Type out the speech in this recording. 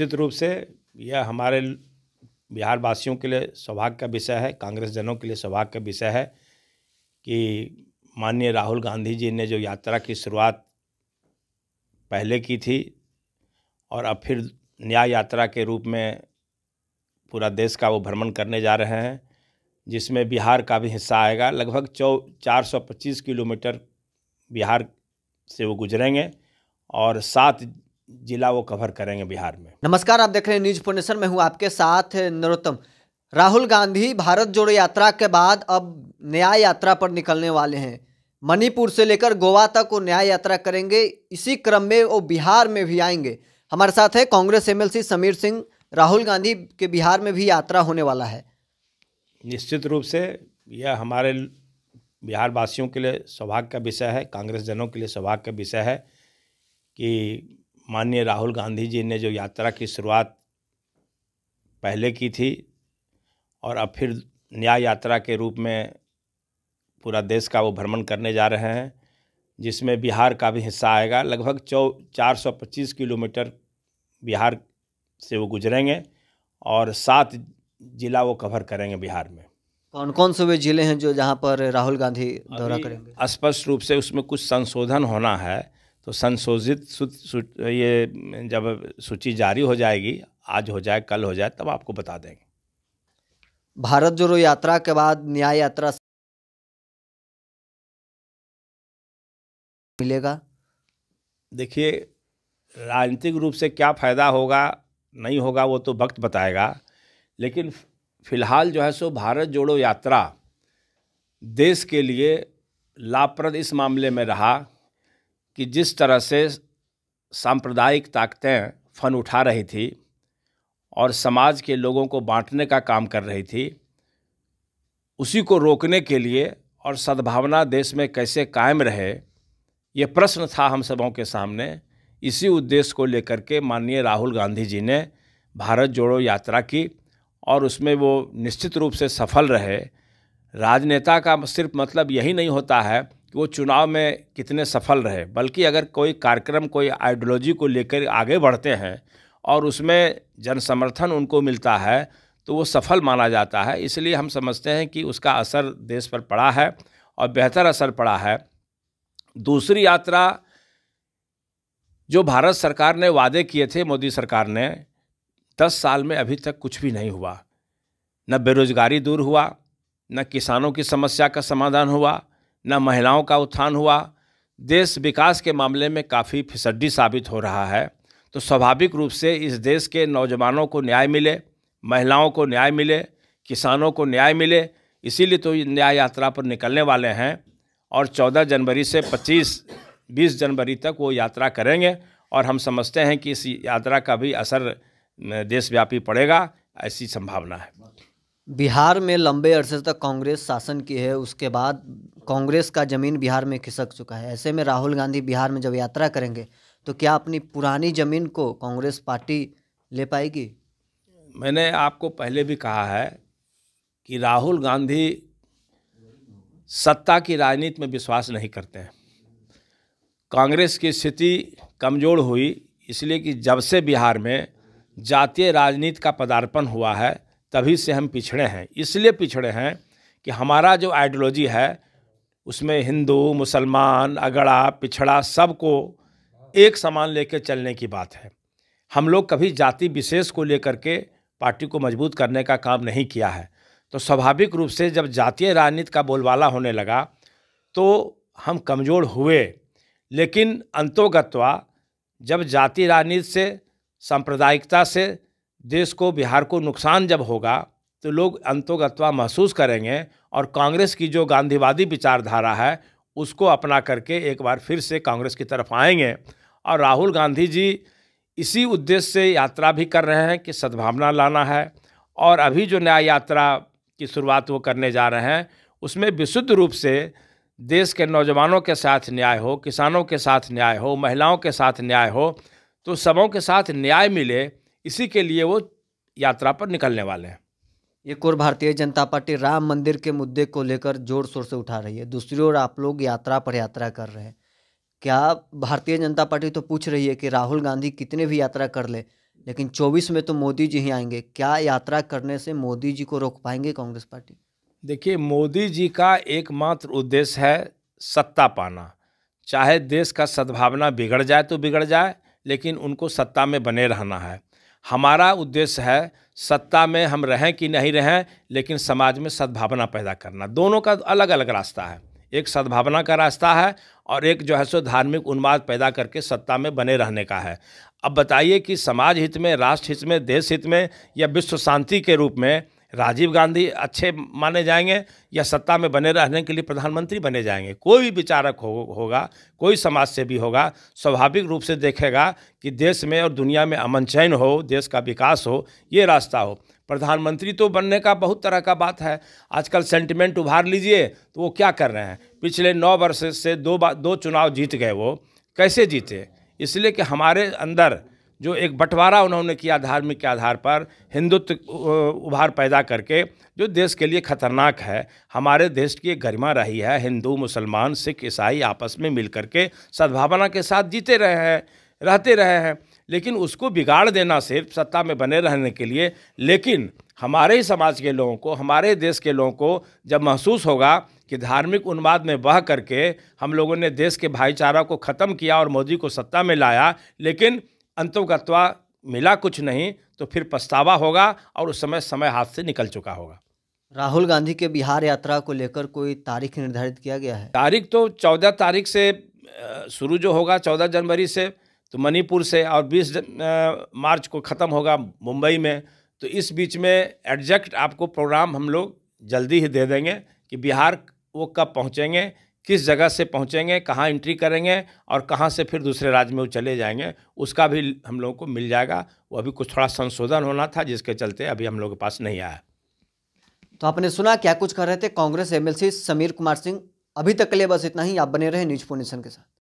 निश्चित रूप से यह हमारे बिहार वासियों के लिए सौभाग्य का विषय है कांग्रेस जनों के लिए सौभाग्य का विषय है कि माननीय राहुल गांधी जी ने जो यात्रा की शुरुआत पहले की थी और अब फिर न्याय यात्रा के रूप में पूरा देश का वो भ्रमण करने जा रहे हैं जिसमें बिहार का भी हिस्सा आएगा लगभग चौ चार सौ पच्चीस किलोमीटर बिहार से वो गुजरेंगे और सात जिला वो कवर करेंगे बिहार में नमस्कार आप देख रहे हैं न्यूज फोनेशन में हूँ आपके साथ नरोत्तम राहुल गांधी भारत जोड़ो यात्रा के बाद अब न्याय यात्रा पर निकलने वाले हैं मणिपुर से लेकर गोवा तक वो न्याय यात्रा करेंगे इसी क्रम में वो बिहार में भी आएंगे हमारे साथ है कांग्रेस एमएलसी समीर सिंह राहुल गांधी के बिहार में भी यात्रा होने वाला है निश्चित रूप से यह हमारे बिहार वासियों के लिए सौभाग्य का विषय है कांग्रेस जनों के लिए सौभाग्य का विषय है कि माननीय राहुल गांधी जी ने जो यात्रा की शुरुआत पहले की थी और अब फिर न्याय यात्रा के रूप में पूरा देश का वो भ्रमण करने जा रहे हैं जिसमें बिहार का भी हिस्सा आएगा लगभग चौ चार सौ पच्चीस किलोमीटर बिहार से वो गुजरेंगे और सात जिला वो कवर करेंगे बिहार में कौन कौन से वे जिले हैं जो जहाँ पर राहुल गांधी दौरा करेंगे स्पष्ट रूप से उसमें कुछ संशोधन होना है तो संशोधित ये जब सूची जारी हो जाएगी आज हो जाए कल हो जाए तब आपको बता देंगे भारत जोड़ो यात्रा के बाद न्याय यात्रा मिलेगा देखिए राजनीतिक रूप से क्या फ़ायदा होगा नहीं होगा वो तो वक्त बताएगा लेकिन फिलहाल जो है सो भारत जोड़ो यात्रा देश के लिए लाभप्रद इस मामले में रहा कि जिस तरह से सांप्रदायिक ताकतें फन उठा रही थी और समाज के लोगों को बांटने का काम कर रही थी उसी को रोकने के लिए और सद्भावना देश में कैसे कायम रहे ये प्रश्न था हम सबों के सामने इसी उद्देश्य को लेकर के माननीय राहुल गांधी जी ने भारत जोड़ो यात्रा की और उसमें वो निश्चित रूप से सफल रहे राजनेता का सिर्फ मतलब यही नहीं होता है वो चुनाव में कितने सफल रहे बल्कि अगर कोई कार्यक्रम कोई आइडियोलॉजी को लेकर आगे बढ़ते हैं और उसमें जन समर्थन उनको मिलता है तो वो सफल माना जाता है इसलिए हम समझते हैं कि उसका असर देश पर पड़ा है और बेहतर असर पड़ा है दूसरी यात्रा जो भारत सरकार ने वादे किए थे मोदी सरकार ने दस साल में अभी तक कुछ भी नहीं हुआ न बेरोज़गारी दूर हुआ न किसानों की समस्या का समाधान हुआ न महिलाओं का उत्थान हुआ देश विकास के मामले में काफ़ी फिसड्डी साबित हो रहा है तो स्वाभाविक रूप से इस देश के नौजवानों को न्याय मिले महिलाओं को न्याय मिले किसानों को न्याय मिले इसीलिए तो न्याय यात्रा पर निकलने वाले हैं और 14 जनवरी से 25 20 जनवरी तक वो यात्रा करेंगे और हम समझते हैं कि इस यात्रा का भी असर देशव्यापी पड़ेगा ऐसी संभावना है बिहार में लंबे अरसे तक कांग्रेस शासन की है उसके बाद कांग्रेस का जमीन बिहार में खिसक चुका है ऐसे में राहुल गांधी बिहार में जब यात्रा करेंगे तो क्या अपनी पुरानी जमीन को कांग्रेस पार्टी ले पाएगी मैंने आपको पहले भी कहा है कि राहुल गांधी सत्ता की राजनीति में विश्वास नहीं करते हैं कांग्रेस की स्थिति कमज़ोर हुई इसलिए कि जब से बिहार में जातीय राजनीति का पदार्पण हुआ है तभी से हम पिछड़े हैं इसलिए पिछड़े हैं कि हमारा जो आइडियोलॉजी है उसमें हिंदू मुसलमान अगड़ा पिछड़ा सबको एक समान लेकर चलने की बात है हम लोग कभी जाति विशेष को लेकर के पार्टी को मजबूत करने का काम नहीं किया है तो स्वाभाविक रूप से जब जातीय राजनीति का बोलबाला होने लगा तो हम कमज़ोर हुए लेकिन अंतोगत्वा जब जाति राजनीति से सांप्रदायिकता से देश को बिहार को नुकसान जब होगा तो लोग अंतोगत्वा महसूस करेंगे और कांग्रेस की जो गांधीवादी विचारधारा है उसको अपना करके एक बार फिर से कांग्रेस की तरफ आएंगे और राहुल गांधी जी इसी उद्देश्य से यात्रा भी कर रहे हैं कि सद्भावना लाना है और अभी जो न्याय यात्रा की शुरुआत वो करने जा रहे हैं उसमें विशुद्ध रूप से देश के नौजवानों के साथ न्याय हो किसानों के साथ न्याय हो महिलाओं के साथ न्याय हो तो सबों के साथ न्याय मिले इसी के लिए वो यात्रा पर निकलने वाले हैं एक और भारतीय जनता पार्टी राम मंदिर के मुद्दे को लेकर जोर शोर से उठा रही है दूसरी ओर आप लोग यात्रा पर यात्रा कर रहे हैं क्या भारतीय जनता पार्टी तो पूछ रही है कि राहुल गांधी कितने भी यात्रा कर ले लेकिन चौबीस में तो मोदी जी ही आएंगे क्या यात्रा करने से मोदी जी को रोक पाएंगे कांग्रेस पार्टी देखिए मोदी जी का एकमात्र उद्देश्य है सत्ता पाना चाहे देश का सद्भावना बिगड़ जाए तो बिगड़ जाए लेकिन उनको सत्ता में बने रहना है हमारा उद्देश्य है सत्ता में हम रहें कि नहीं रहें लेकिन समाज में सद्भावना पैदा करना दोनों का अलग अलग रास्ता है एक सद्भावना का रास्ता है और एक जो है सो धार्मिक उन्माद पैदा करके सत्ता में बने रहने का है अब बताइए कि समाज हित में राष्ट्र हित में देश हित में या विश्व शांति के रूप में राजीव गांधी अच्छे माने जाएंगे या सत्ता में बने रहने के लिए प्रधानमंत्री बने जाएंगे कोई भी विचारक हो, होगा कोई समाज से भी होगा स्वाभाविक रूप से देखेगा कि देश में और दुनिया में अमन चैन हो देश का विकास हो ये रास्ता हो प्रधानमंत्री तो बनने का बहुत तरह का बात है आजकल सेंटिमेंट उभार लीजिए तो वो क्या कर रहे हैं पिछले नौ वर्ष से दो दो चुनाव जीत गए वो कैसे जीते इसलिए कि हमारे अंदर जो एक बंटवारा उन्होंने किया धार्मिक के आधार पर हिंदुत्व उभार पैदा करके जो देश के लिए खतरनाक है हमारे देश की एक गरिमा रही है हिंदू मुसलमान सिख ईसाई आपस में मिल के सद्भावना के साथ जीते रहे हैं रहते रहे हैं लेकिन उसको बिगाड़ देना सिर्फ सत्ता में बने रहने के लिए लेकिन हमारे ही समाज के लोगों को हमारे देश के लोगों को जब महसूस होगा कि धार्मिक उन्माद में बह करके हम लोगों ने देश के भाईचारा को ख़त्म किया और मोदी को सत्ता में लाया लेकिन अंतोगत्वा मिला कुछ नहीं तो फिर पछतावा होगा और उस समय समय हाथ से निकल चुका होगा राहुल गांधी के बिहार यात्रा को लेकर कोई तारीख निर्धारित किया गया है तारीख तो चौदह तारीख से शुरू जो होगा चौदह जनवरी से तो मणिपुर से और बीस मार्च को ख़त्म होगा मुंबई में तो इस बीच में एडजैक्ट आपको प्रोग्राम हम लोग जल्दी ही दे देंगे कि बिहार वो कब पहुँचेंगे किस जगह से पहुंचेंगे कहाँ एंट्री करेंगे और कहाँ से फिर दूसरे राज्य में वो चले जाएंगे उसका भी हम लोगों को मिल जाएगा वो अभी कुछ थोड़ा संशोधन होना था जिसके चलते अभी हम लोगों के पास नहीं आया तो आपने सुना क्या कुछ कर रहे थे कांग्रेस एमएलसी समीर कुमार सिंह अभी तक के लिए बस इतना ही आप बने रहे न्यूज फोनेशन के साथ